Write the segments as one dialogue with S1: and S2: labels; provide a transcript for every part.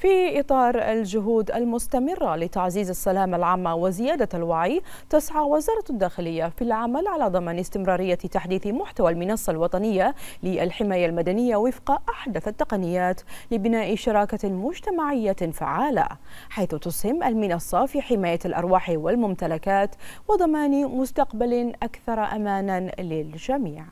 S1: في إطار الجهود المستمرة لتعزيز السلامة العامة وزيادة الوعي تسعى وزارة الداخلية في العمل على ضمان استمرارية تحديث محتوى المنصة الوطنية للحماية المدنية وفق أحدث التقنيات لبناء شراكة مجتمعية فعالة حيث تسهم المنصة في حماية الأرواح والممتلكات وضمان مستقبل أكثر أمانا للجميع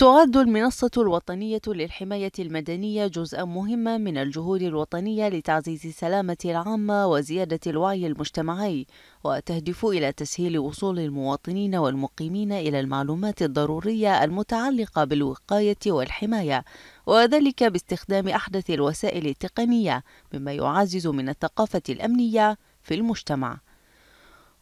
S2: تعد المنصة الوطنية للحماية المدنية جزءا مهما من الجهود الوطنية لتعزيز السلامة العامة وزيادة الوعي المجتمعي، وتهدف إلى تسهيل وصول المواطنين والمقيمين إلى المعلومات الضرورية المتعلقة بالوقاية والحماية، وذلك باستخدام أحدث الوسائل التقنية، مما يعزز من الثقافة الأمنية في المجتمع.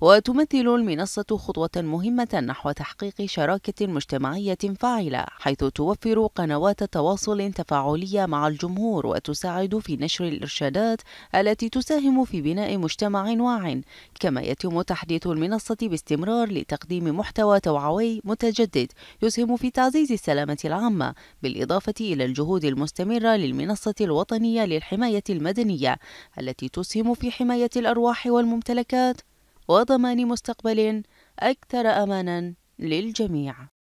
S2: وتمثل المنصة خطوة مهمة نحو تحقيق شراكة مجتمعية فاعلة حيث توفر قنوات تواصل تفاعلية مع الجمهور وتساعد في نشر الإرشادات التي تساهم في بناء مجتمع واع كما يتم تحديث المنصة باستمرار لتقديم محتوى توعوي متجدد يسهم في تعزيز السلامة العامة بالإضافة إلى الجهود المستمرة للمنصة الوطنية للحماية المدنية التي تسهم في حماية الأرواح والممتلكات وضمان مستقبل أكثر أمانا للجميع